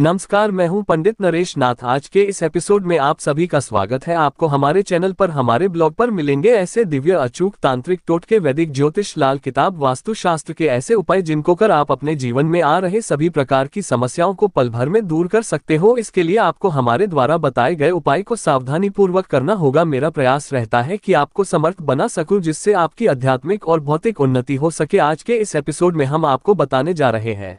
नमस्कार मैं हूं पंडित नरेश नाथ आज के इस एपिसोड में आप सभी का स्वागत है आपको हमारे चैनल पर हमारे ब्लॉग पर मिलेंगे ऐसे दिव्य अचूक तांत्रिक टोटके वैदिक ज्योतिष लाल किताब वास्तुशास्त्र के ऐसे उपाय जिनको कर आप अपने जीवन में आ रहे सभी प्रकार की समस्याओं को पल भर में दूर कर सकते हो इसके लिए आपको हमारे द्वारा बताए गए उपाय को सावधानी पूर्वक करना होगा मेरा प्रयास रहता है की आपको समर्थ बना सकूँ जिससे आपकी आध्यात्मिक और भौतिक उन्नति हो सके आज के इस एपिसोड में हम आपको बताने जा रहे हैं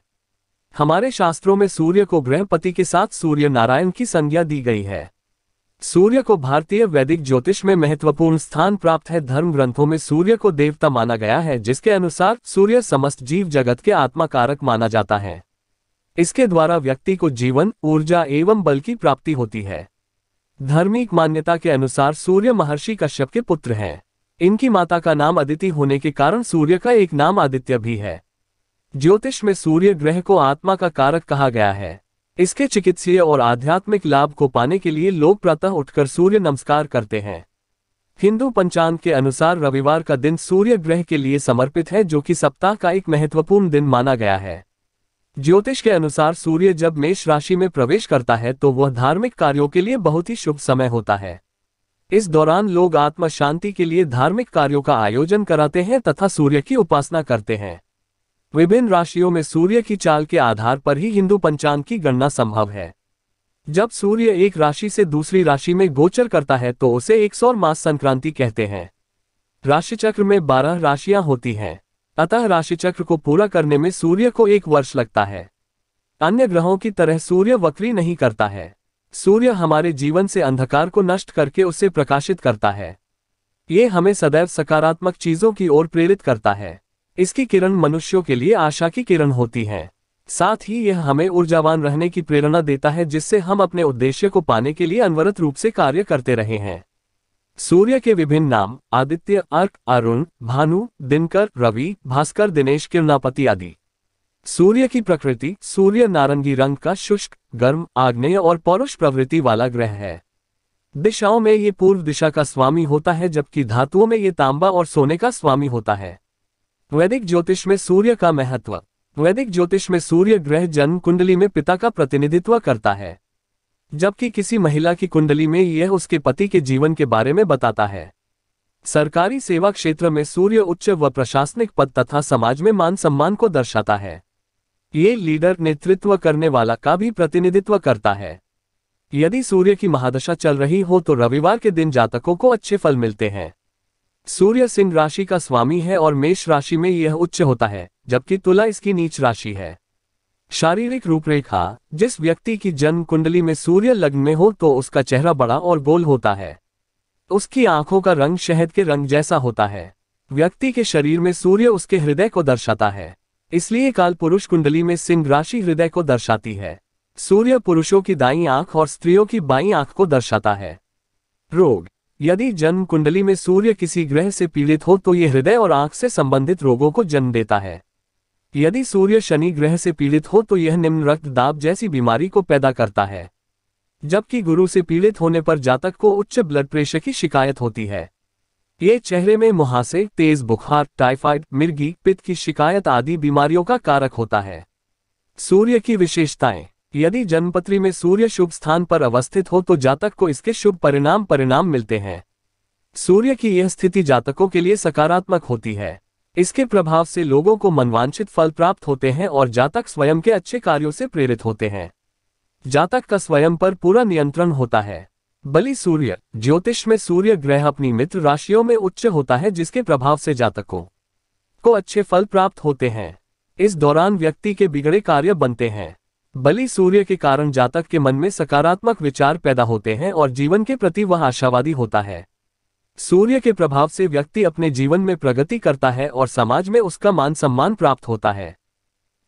हमारे शास्त्रों में सूर्य को गृहपति के साथ सूर्य नारायण की संज्ञा दी गई है सूर्य को भारतीय वैदिक ज्योतिष में महत्वपूर्ण स्थान प्राप्त है धर्म ग्रंथों में सूर्य को देवता माना गया है जिसके अनुसार सूर्य समस्त जीव जगत के आत्मा कारक माना जाता है इसके द्वारा व्यक्ति को जीवन ऊर्जा एवं बल की प्राप्ति होती है धार्मिक मान्यता के अनुसार सूर्य महर्षि कश्यप के पुत्र हैं इनकी माता का नाम अदिति होने के कारण सूर्य का एक नाम आदित्य भी है ज्योतिष में सूर्य ग्रह को आत्मा का कारक कहा गया है इसके चिकित्सीय और आध्यात्मिक लाभ को पाने के लिए लोग प्रातः उठकर सूर्य नमस्कार करते हैं हिंदू पंचांग के अनुसार रविवार का दिन सूर्य ग्रह के लिए समर्पित है जो कि सप्ताह का एक महत्वपूर्ण दिन माना गया है ज्योतिष के अनुसार सूर्य जब मेष राशि में प्रवेश करता है तो वह धार्मिक कार्यों के लिए बहुत ही शुभ समय होता है इस दौरान लोग आत्मा शांति के लिए धार्मिक कार्यों का आयोजन कराते हैं तथा सूर्य की उपासना करते हैं विभिन्न राशियों में सूर्य की चाल के आधार पर ही हिंदू पंचांग की गणना संभव है जब सूर्य एक राशि से दूसरी राशि में गोचर करता है तो उसे एक सौर मास संक्रांति कहते हैं राशि चक्र में बारह राशियां होती हैं अतः राशि चक्र को पूरा करने में सूर्य को एक वर्ष लगता है अन्य ग्रहों की तरह सूर्य वक्री नहीं करता है सूर्य हमारे जीवन से अंधकार को नष्ट करके उसे प्रकाशित करता है ये हमें सदैव सकारात्मक चीजों की ओर प्रेरित करता है इसकी किरण मनुष्यों के लिए आशा की किरण होती है साथ ही यह हमें ऊर्जावान रहने की प्रेरणा देता है जिससे हम अपने उद्देश्य को पाने के लिए अनवरत रूप से कार्य करते रहे हैं सूर्य के विभिन्न नाम आदित्य अर्क अरुण भानु दिनकर रवि भास्कर दिनेश किरणापति आदि सूर्य की प्रकृति सूर्य नारंगी रंग का शुष्क गर्म आग्नेय और पौरुष प्रवृत्ति वाला ग्रह है दिशाओं में ये पूर्व दिशा का स्वामी होता है जबकि धातुओं में ये तांबा और सोने का स्वामी होता है वैदिक ज्योतिष में सूर्य का महत्व वैदिक ज्योतिष में सूर्य ग्रह जन्म कुंडली में पिता का प्रतिनिधित्व करता है जबकि किसी महिला की कुंडली में यह उसके पति के जीवन के बारे में बताता है सरकारी सेवा क्षेत्र में सूर्य उच्च व प्रशासनिक पद तथा समाज में मान सम्मान को दर्शाता है ये लीडर नेतृत्व करने वाला का भी प्रतिनिधित्व करता है यदि सूर्य की महादशा चल रही हो तो रविवार के दिन जातकों को अच्छे फल मिलते हैं सूर्य सिंह राशि का स्वामी है और मेष राशि में यह उच्च होता है जबकि तुला इसकी नीच राशि है शारीरिक रूपरेखा जिस व्यक्ति की जन्म कुंडली में सूर्य लग्न में हो तो उसका चेहरा बड़ा और गोल होता है उसकी आंखों का रंग शहद के रंग जैसा होता है व्यक्ति के शरीर में सूर्य उसके हृदय को दर्शाता है इसलिए काल पुरुष कुंडली में सिंह राशि हृदय को दर्शाती है सूर्य पुरुषों की दाई आंख और स्त्रियों की बाई आंख को दर्शाता है रोग यदि जन्म कुंडली में सूर्य किसी ग्रह से पीड़ित हो तो ये हृदय और आंख से संबंधित रोगों को जन्म देता है यदि सूर्य शनि ग्रह से पीड़ित हो तो यह निम्न रक्तदाब जैसी बीमारी को पैदा करता है जबकि गुरु से पीड़ित होने पर जातक को उच्च ब्लड प्रेशर की शिकायत होती है ये चेहरे में मुहासे तेज बुखार टाइफाइड मिर्गी पित्त की शिकायत आदि बीमारियों का कारक होता है सूर्य की विशेषताएं यदि जन्मपत्री में सूर्य शुभ स्थान पर अवस्थित हो तो जातक को इसके शुभ परिणाम परिणाम मिलते हैं सूर्य की यह स्थिति जातकों के लिए सकारात्मक होती है इसके प्रभाव से लोगों को मनवांछित फल प्राप्त होते हैं और जातक स्वयं के अच्छे कार्यों से प्रेरित होते हैं जातक का स्वयं पर पूरा नियंत्रण होता है बलि सूर्य ज्योतिष में सूर्य ग्रह अपनी मित्र राशियों में उच्च होता है जिसके प्रभाव से जातकों को अच्छे फल प्राप्त होते हैं इस दौरान व्यक्ति के बिगड़े कार्य बनते हैं बलि सूर्य के कारण जातक के मन में सकारात्मक विचार पैदा होते हैं और जीवन के प्रति वह आशावादी होता है सूर्य के प्रभाव से व्यक्ति अपने जीवन में प्रगति करता है और समाज में उसका मान सम्मान प्राप्त होता है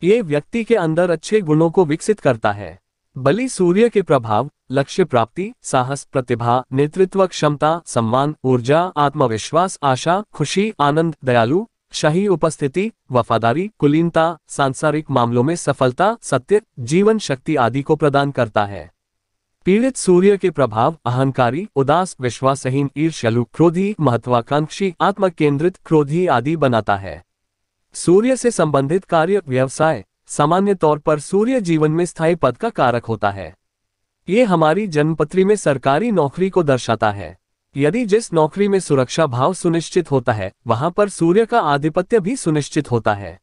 ये व्यक्ति के अंदर अच्छे गुणों को विकसित करता है बलि सूर्य के प्रभाव लक्ष्य प्राप्ति साहस प्रतिभा नेतृत्व क्षमता सम्मान ऊर्जा आत्मविश्वास आशा खुशी आनंद दयालु शाही उपस्थिति वफादारी कुलीनता सांसारिक मामलों में सफलता सत्य जीवन शक्ति आदि को प्रदान करता है पीड़ित सूर्य के प्रभाव अहंकारी उदास विश्वासहीन ईर्ष्यलु क्रोधी महत्वाकांक्षी आत्म केंद्रित क्रोधी आदि बनाता है सूर्य से संबंधित कार्य व्यवसाय सामान्य तौर पर सूर्य जीवन में स्थायी पद का कारक होता है ये हमारी जन्मपत्री में सरकारी नौकरी को दर्शाता है यदि जिस नौकरी में सुरक्षा भाव सुनिश्चित होता है वहां पर सूर्य का आधिपत्य भी सुनिश्चित होता है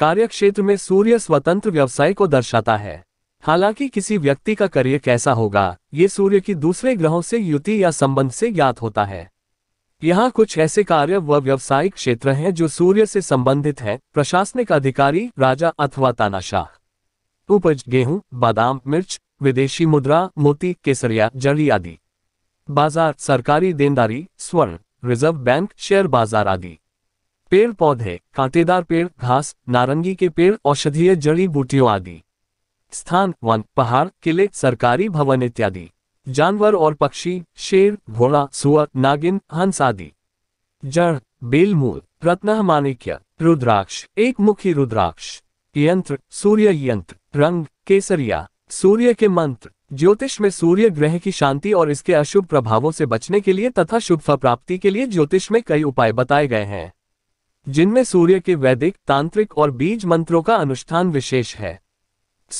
कार्यक्षेत्र में सूर्य स्वतंत्र व्यवसाय को दर्शाता है हालांकि किसी व्यक्ति का करियर कैसा होगा ये सूर्य की दूसरे ग्रहों से युति या संबंध से ज्ञात होता है यहाँ कुछ ऐसे कार्य व व्यवसायिक क्षेत्र हैं जो सूर्य से संबंधित हैं प्रशासनिक अधिकारी राजा अथवा तानाशाह उपज गेहूं बादाम मिर्च विदेशी मुद्रा मोती केसरिया जड़ी आदि बाजार सरकारी देनदारी स्वर्ण रिजर्व बैंक शेयर बाजार आदि पेड़ पौधे कांटेदार पेड़ घास नारंगी के पेड़ औषधीय जड़ी बूटियों आदि स्थान वन पहाड़ किले सरकारी भवन इत्यादि जानवर और पक्षी शेर घोड़ा सुअर नागिन हंस आदि जड़ बेलमूल रत्न माणिक्य रुद्राक्ष एक मुखी रुद्राक्ष यंत्र सूर्य यंत्र रंग केसरिया सूर्य के मंत्र ज्योतिष में सूर्य ग्रह की शांति और इसके अशुभ प्रभावों से बचने के लिए तथा शुभ प्राप्ति के लिए ज्योतिष में कई उपाय बताए गए हैं जिनमें सूर्य के वैदिक तांत्रिक और बीज मंत्रों का अनुष्ठान विशेष है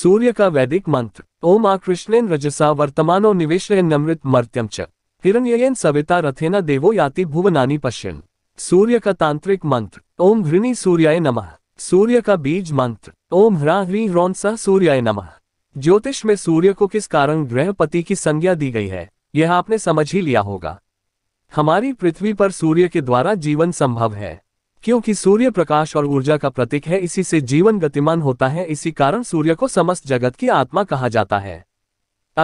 सूर्य का वैदिक मंत्र ओम आकृष्णेन रजसा वर्तमानो निवेश नमृत मर्त्यम चिरण सविता रथेना देवो याति भुवनानी पश्चिम सूर्य का तांत्रिक मंत्र ओम घृणी सूर्याय नमः सूर्य का बीज मंत्र ओम ह्रा ह्री रौन सूर्याय नमः ज्योतिष में सूर्य को किस कारण ग्रहपति की संज्ञा दी गई है यह आपने समझ ही लिया होगा हमारी पृथ्वी पर सूर्य के द्वारा जीवन संभव है क्योंकि सूर्य प्रकाश और ऊर्जा का प्रतीक है इसी से जीवन गतिमान होता है इसी कारण सूर्य को समस्त जगत की आत्मा कहा जाता है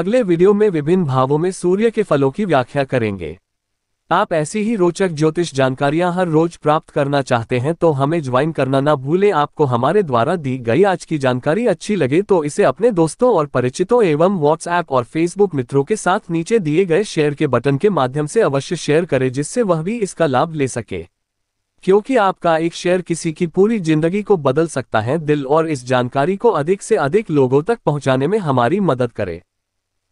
अगले वीडियो में विभिन्न भावों में सूर्य के फलों की व्याख्या करेंगे आप ऐसी ही रोचक ज्योतिष जानकारियां हर रोज प्राप्त करना चाहते हैं तो हमें ज्वाइन करना ना भूलें आपको हमारे द्वारा दी गई आज की जानकारी अच्छी लगे तो इसे अपने दोस्तों और परिचितों एवं व्हाट्सऐप और फेसबुक मित्रों के साथ नीचे दिए गए शेयर के बटन के माध्यम से अवश्य शेयर करें जिससे वह भी इसका लाभ ले सके क्योंकि आपका एक शेयर किसी की पूरी जिंदगी को बदल सकता है दिल और इस जानकारी को अधिक से अधिक लोगों तक पहुँचाने में हमारी मदद करे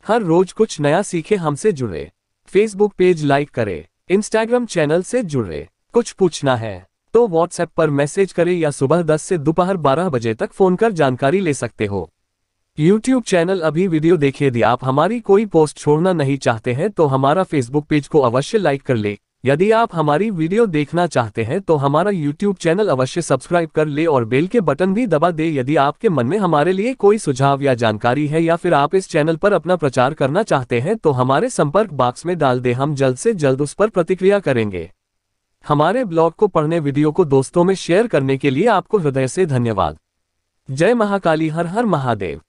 हर रोज कुछ नया सीखे हमसे जुड़े फेसबुक पेज लाइक करें इंस्टाग्राम चैनल से जुड़े कुछ पूछना है तो व्हाट्सएप पर मैसेज करें या सुबह 10 से दोपहर 12 बजे तक फोन कर जानकारी ले सकते हो यूट्यूब चैनल अभी वीडियो देखिए यदि आप हमारी कोई पोस्ट छोड़ना नहीं चाहते हैं तो हमारा फेसबुक पेज को अवश्य लाइक कर ले यदि आप हमारी वीडियो देखना चाहते हैं तो हमारा यूट्यूब चैनल अवश्य सब्सक्राइब कर ले और बेल के बटन भी दबा दे यदि आपके मन में हमारे लिए कोई सुझाव या जानकारी है या फिर आप इस चैनल पर अपना प्रचार करना चाहते हैं तो हमारे संपर्क बॉक्स में डाल दे हम जल्द से जल्द उस पर प्रतिक्रिया करेंगे हमारे ब्लॉग को पढ़ने वीडियो को दोस्तों में शेयर करने के लिए आपको हृदय से धन्यवाद जय महाकाली हर हर महादेव